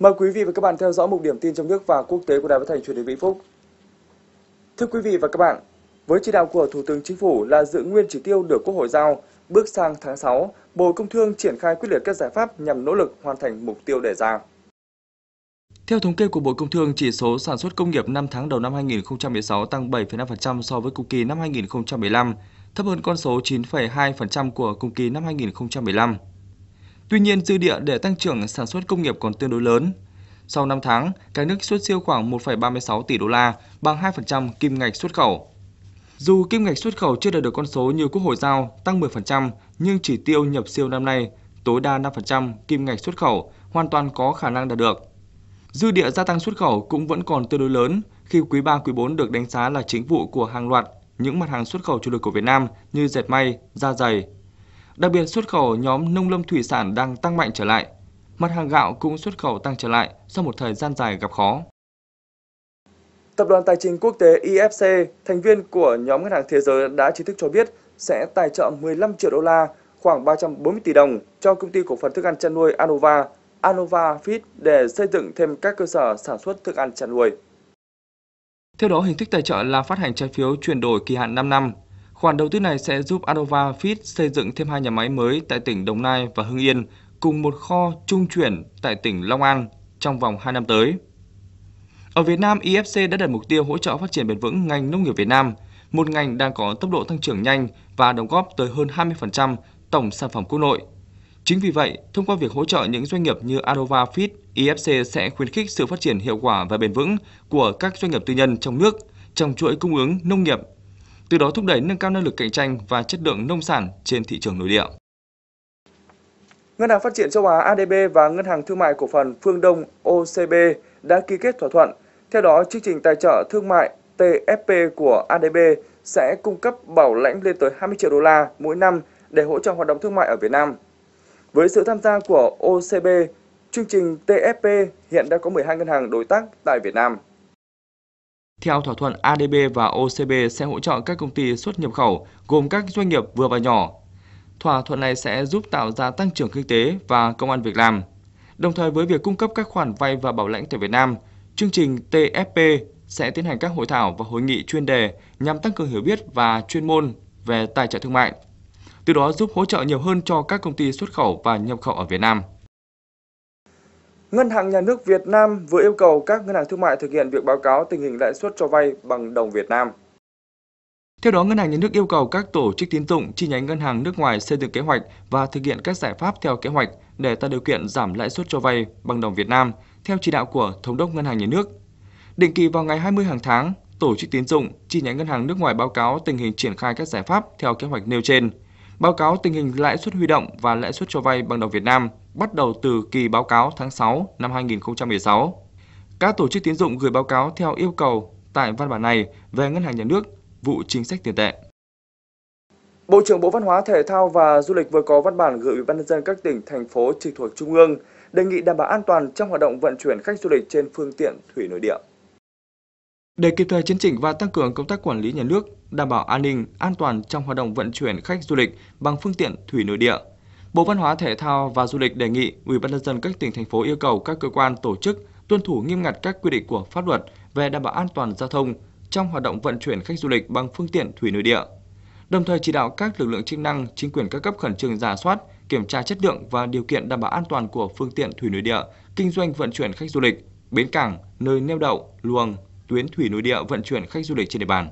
Mời quý vị và các bạn theo dõi mục điểm tin trong nước và quốc tế của Đài Phát thanh Truyền hình Vĩnh Phúc. Thưa quý vị và các bạn, với chỉ đạo của Thủ tướng Chính phủ là giữ nguyên chỉ tiêu được Quốc hội giao, bước sang tháng 6, Bộ Công Thương triển khai quyết liệt các giải pháp nhằm nỗ lực hoàn thành mục tiêu đề ra. Theo thống kê của Bộ Công Thương, chỉ số sản xuất công nghiệp 5 tháng đầu năm 2016 tăng 7,5% so với cùng kỳ năm 2015, thấp hơn con số 9,2% của cùng kỳ năm 2015. Tuy nhiên, dư địa để tăng trưởng sản xuất công nghiệp còn tương đối lớn. Sau 5 tháng, cả nước xuất siêu khoảng 1,36 tỷ đô la, bằng 2% kim ngạch xuất khẩu. Dù kim ngạch xuất khẩu chưa đạt được con số như Quốc hội giao tăng 10%, nhưng chỉ tiêu nhập siêu năm nay tối đa 5% kim ngạch xuất khẩu hoàn toàn có khả năng đạt được. Dư địa gia tăng xuất khẩu cũng vẫn còn tương đối lớn khi quý 3 quý 4 được đánh giá là chính vụ của hàng loạt những mặt hàng xuất khẩu chủ lực của Việt Nam như dệt may, da giày, Đặc biệt xuất khẩu nhóm nông lâm thủy sản đang tăng mạnh trở lại. Mặt hàng gạo cũng xuất khẩu tăng trở lại sau một thời gian dài gặp khó. Tập đoàn Tài chính Quốc tế IFC, thành viên của nhóm ngân hàng thế giới đã chính thức cho biết sẽ tài trợ 15 triệu đô la, khoảng 340 tỷ đồng cho công ty cổ phần thức ăn chăn nuôi Anova, Anova Feed để xây dựng thêm các cơ sở sản xuất thức ăn chăn nuôi. Theo đó, hình thức tài trợ là phát hành trái phiếu chuyển đổi kỳ hạn 5 năm Khoản đầu tư này sẽ giúp Anova Fit xây dựng thêm hai nhà máy mới tại tỉnh Đồng Nai và Hưng Yên cùng một kho trung chuyển tại tỉnh Long An trong vòng 2 năm tới. Ở Việt Nam, IFC đã đặt mục tiêu hỗ trợ phát triển bền vững ngành nông nghiệp Việt Nam, một ngành đang có tốc độ tăng trưởng nhanh và đóng góp tới hơn 20% tổng sản phẩm quốc nội. Chính vì vậy, thông qua việc hỗ trợ những doanh nghiệp như Anova Fit, IFC sẽ khuyến khích sự phát triển hiệu quả và bền vững của các doanh nghiệp tư nhân trong nước trong chuỗi cung ứng nông nghiệp từ đó thúc đẩy nâng cao năng lực cạnh tranh và chất lượng nông sản trên thị trường nội địa. Ngân hàng Phát triển Châu Á ADB và Ngân hàng Thương mại Cổ phần Phương Đông OCB đã ký kết thỏa thuận. Theo đó, chương trình tài trợ thương mại TFP của ADB sẽ cung cấp bảo lãnh lên tới 20 triệu đô la mỗi năm để hỗ trợ hoạt động thương mại ở Việt Nam. Với sự tham gia của OCB, chương trình TFP hiện đã có 12 ngân hàng đối tác tại Việt Nam. Theo thỏa thuận, ADB và OCB sẽ hỗ trợ các công ty xuất nhập khẩu gồm các doanh nghiệp vừa và nhỏ. Thỏa thuận này sẽ giúp tạo ra tăng trưởng kinh tế và công an việc làm. Đồng thời với việc cung cấp các khoản vay và bảo lãnh tại Việt Nam, chương trình TFP sẽ tiến hành các hội thảo và hội nghị chuyên đề nhằm tăng cường hiểu biết và chuyên môn về tài trợ thương mại. Từ đó giúp hỗ trợ nhiều hơn cho các công ty xuất khẩu và nhập khẩu ở Việt Nam. Ngân hàng Nhà nước Việt Nam vừa yêu cầu các ngân hàng thương mại thực hiện việc báo cáo tình hình lãi suất cho vay bằng đồng Việt Nam. Theo đó, Ngân hàng Nhà nước yêu cầu các tổ chức tín dụng chi nhánh ngân hàng nước ngoài xây dựng kế hoạch và thực hiện các giải pháp theo kế hoạch để tạo điều kiện giảm lãi suất cho vay bằng đồng Việt Nam theo chỉ đạo của Thống đốc Ngân hàng Nhà nước. Định kỳ vào ngày 20 hàng tháng, tổ chức tín dụng chi nhánh ngân hàng nước ngoài báo cáo tình hình triển khai các giải pháp theo kế hoạch nêu trên, báo cáo tình hình lãi suất huy động và lãi suất cho vay bằng đồng Việt Nam – bắt đầu từ kỳ báo cáo tháng 6 năm 2016. Các tổ chức tín dụng gửi báo cáo theo yêu cầu tại văn bản này về Ngân hàng Nhà nước, vụ chính sách tiền tệ. Bộ trưởng Bộ Văn hóa, Thể thao và Du lịch vừa có văn bản gửi Ủy ban nhân dân các tỉnh, thành phố trực thuộc Trung ương đề nghị đảm bảo an toàn trong hoạt động vận chuyển khách du lịch trên phương tiện thủy nội địa. Để kịp thời chấn chỉnh và tăng cường công tác quản lý nhà nước, đảm bảo an ninh, an toàn trong hoạt động vận chuyển khách du lịch bằng phương tiện thủy nội địa, Bộ Văn hóa Thể thao và Du lịch đề nghị Ủy ban nhân dân các tỉnh thành phố yêu cầu các cơ quan tổ chức tuân thủ nghiêm ngặt các quy định của pháp luật về đảm bảo an toàn giao thông trong hoạt động vận chuyển khách du lịch bằng phương tiện thủy nội địa. Đồng thời chỉ đạo các lực lượng chức năng, chính quyền các cấp khẩn trương giả soát, kiểm tra chất lượng và điều kiện đảm bảo an toàn của phương tiện thủy nội địa kinh doanh vận chuyển khách du lịch, bến cảng, nơi neo đậu, luồng, tuyến thủy nội địa vận chuyển khách du lịch trên địa bàn.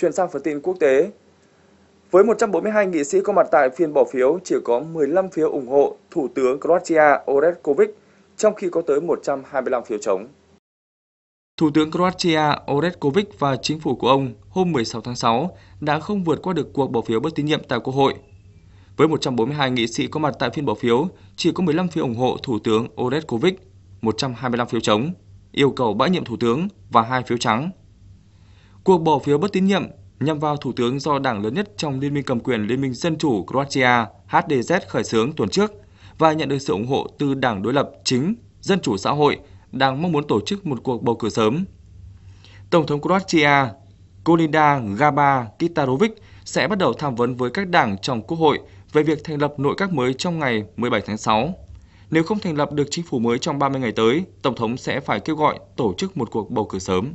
Chuyển sang phần tin quốc tế, với 142 nghị sĩ có mặt tại phiên bỏ phiếu, chỉ có 15 phiếu ủng hộ Thủ tướng Croatia Orešković, trong khi có tới 125 phiếu chống. Thủ tướng Croatia Orešković và chính phủ của ông hôm 16 tháng 6 đã không vượt qua được cuộc bỏ phiếu bất tín nhiệm tại Quốc hội. Với 142 nghị sĩ có mặt tại phiên bỏ phiếu, chỉ có 15 phiếu ủng hộ Thủ tướng Orešković, 125 phiếu chống, yêu cầu bãi nhiệm Thủ tướng và 2 phiếu trắng. Cuộc bỏ phiếu bất tín nhiệm nhằm vào thủ tướng do đảng lớn nhất trong liên minh cầm quyền Liên minh Dân chủ Croatia HDZ khởi xướng tuần trước và nhận được sự ủng hộ từ đảng đối lập chính Dân chủ xã hội đang mong muốn tổ chức một cuộc bầu cử sớm. Tổng thống Croatia Kolinda Gaba Kitarovic sẽ bắt đầu tham vấn với các đảng trong quốc hội về việc thành lập nội các mới trong ngày 17 tháng 6. Nếu không thành lập được chính phủ mới trong 30 ngày tới, Tổng thống sẽ phải kêu gọi tổ chức một cuộc bầu cử sớm.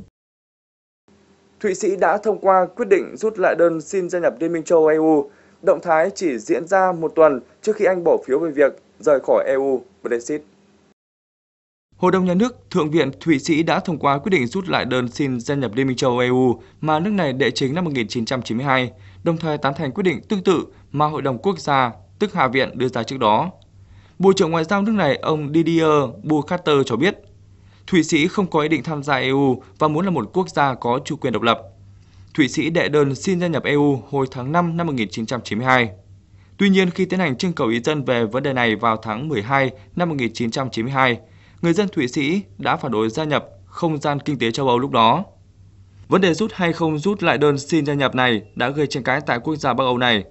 Thụy Sĩ đã thông qua quyết định rút lại đơn xin gia nhập Liên minh châu EU. E Động thái chỉ diễn ra một tuần trước khi Anh bỏ phiếu về việc rời khỏi EU Brexit. Hội đồng nhà nước Thượng viện Thụy Sĩ đã thông qua quyết định rút lại đơn xin gia nhập Liên minh châu EU e mà nước này đệ chính năm 1992, đồng thời tán thành quyết định tương tự mà Hội đồng Quốc gia, tức Hạ viện đưa ra trước đó. Bộ trưởng Ngoại giao nước này ông Didier Bukater cho biết, Thụy Sĩ không có ý định tham gia EU và muốn là một quốc gia có chủ quyền độc lập. Thụy Sĩ đệ đơn xin gia nhập EU hồi tháng 5 năm 1992. Tuy nhiên, khi tiến hành trưng cầu ý dân về vấn đề này vào tháng 12 năm 1992, người dân Thụy Sĩ đã phản đối gia nhập không gian kinh tế châu Âu lúc đó. Vấn đề rút hay không rút lại đơn xin gia nhập này đã gây tranh cãi tại quốc gia Bắc Âu này.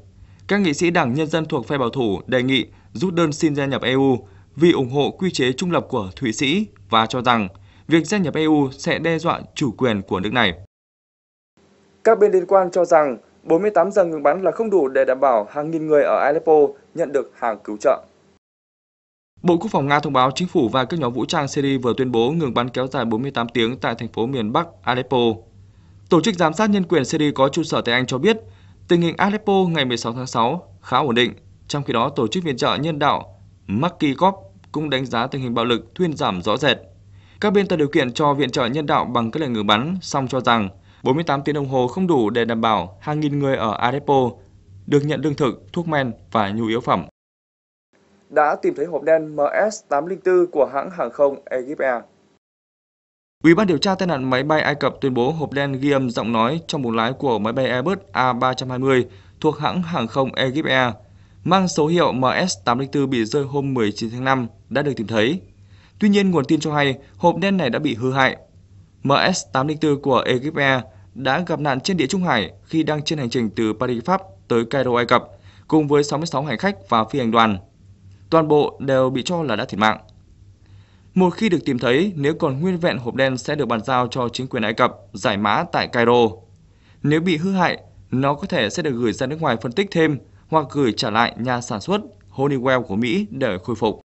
Các nghị sĩ Đảng Nhân dân thuộc phe bảo thủ đề nghị rút đơn xin gia nhập EU vì ủng hộ quy chế trung lập của Thụy Sĩ và cho rằng việc gia nhập EU sẽ đe dọa chủ quyền của nước này. Các bên liên quan cho rằng 48 giờ ngừng bắn là không đủ để đảm bảo hàng nghìn người ở Aleppo nhận được hàng cứu trợ. Bộ Quốc phòng Nga thông báo chính phủ và các nhóm vũ trang Syria vừa tuyên bố ngừng bắn kéo dài 48 tiếng tại thành phố miền Bắc Aleppo. Tổ chức giám sát nhân quyền Syria có trụ sở tại Anh cho biết, tình hình Aleppo ngày 16 tháng 6 khá ổn định, trong khi đó tổ chức viện trợ nhân đạo Macky Corp cũng đánh giá tình hình bạo lực thuyên giảm rõ rệt. Các bên tạo điều kiện cho viện trợ nhân đạo bằng các lệnh ngừng bắn, song cho rằng 48 tiếng đồng hồ không đủ để đảm bảo hàng nghìn người ở Aleppo được nhận lương thực, thuốc men và nhu yếu phẩm. Đã tìm thấy hộp đen MS-804 của hãng hàng không Egypt Air. Ủy ban điều tra tai nạn máy bay Ai Cập tuyên bố hộp đen ghi âm giọng nói trong buồng lái của máy bay Airbus A320 thuộc hãng hàng không Egypt Air mang số hiệu MS-804 bị rơi hôm 19 tháng 5 đã được tìm thấy. Tuy nhiên, nguồn tin cho hay hộp đen này đã bị hư hại. MS-804 của Egypt Air đã gặp nạn trên địa Trung Hải khi đang trên hành trình từ Paris, Pháp tới Cairo, Ai Cập, cùng với 66 hành khách và phi hành đoàn. Toàn bộ đều bị cho là đã thiệt mạng. Một khi được tìm thấy, nếu còn nguyên vẹn hộp đen sẽ được bàn giao cho chính quyền Ai Cập giải mã tại Cairo. Nếu bị hư hại, nó có thể sẽ được gửi ra nước ngoài phân tích thêm hoặc gửi trả lại nhà sản xuất Honeywell của Mỹ để khôi phục.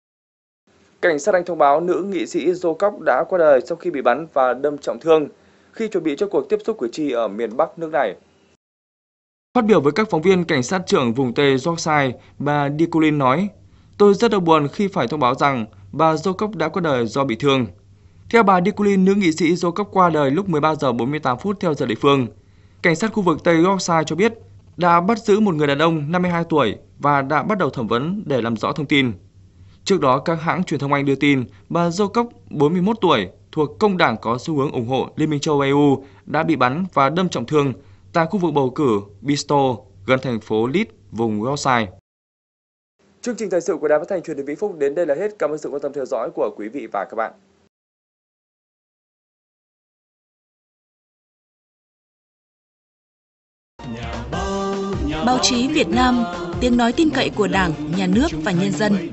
Cảnh sát Anh thông báo nữ nghị sĩ Jo Cox đã qua đời sau khi bị bắn và đâm trọng thương khi chuẩn bị cho cuộc tiếp xúc cử tri ở miền Bắc nước này. Phát biểu với các phóng viên, cảnh sát trưởng vùng Tây Yorkshire, bà Diculin nói, Tôi rất đau buồn khi phải thông báo rằng bà Jo Cox đã qua đời do bị thương. Theo bà Diculin, nữ nghị sĩ Jo Cox qua đời lúc 13 giờ 48 phút theo giờ địa phương. Cảnh sát khu vực Tây Yorkshire cho biết đã bắt giữ một người đàn ông 52 tuổi và đã bắt đầu thẩm vấn để làm rõ thông tin. Trước đó, các hãng truyền thông Anh đưa tin bà Jacob, 41 tuổi, thuộc công đảng có xu hướng ủng hộ Liên minh châu EU đã bị bắn và đâm trọng thương tại khu vực bầu cử Bisto gần thành phố Leeds, vùng Yorkshire. Chương trình thời sự của Đài Phát thanh Truyền hình Vĩnh Phúc đến đây là hết. Cảm ơn sự quan tâm theo dõi của quý vị và các bạn. chí Việt Nam, tiếng nói tin cậy của Đảng, Nhà nước và nhân dân.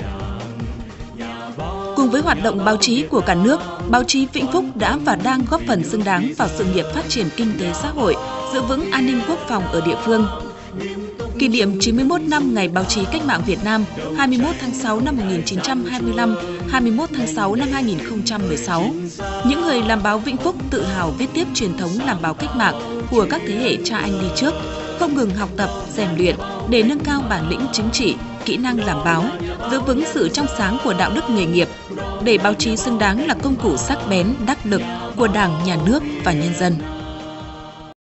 Cùng với hoạt động báo chí của cả nước, báo chí Vĩnh Phúc đã và đang góp phần xứng đáng vào sự nghiệp phát triển kinh tế xã hội, giữ vững an ninh quốc phòng ở địa phương. Kỷ niệm 91 năm Ngày Báo chí Cách mạng Việt Nam 21 tháng 6 năm 1925, 21 tháng 6 năm 2016. Những người làm báo Vĩnh Phúc tự hào viết tiếp truyền thống làm báo cách mạng của các thế hệ cha anh đi trước, không ngừng học tập, rèn luyện để nâng cao bản lĩnh chính trị, kỹ năng làm báo, giữ vững sự trong sáng của đạo đức nghề nghiệp, để báo chí xứng đáng là công cụ sắc bén, đắc lực của Đảng, Nhà nước và nhân dân.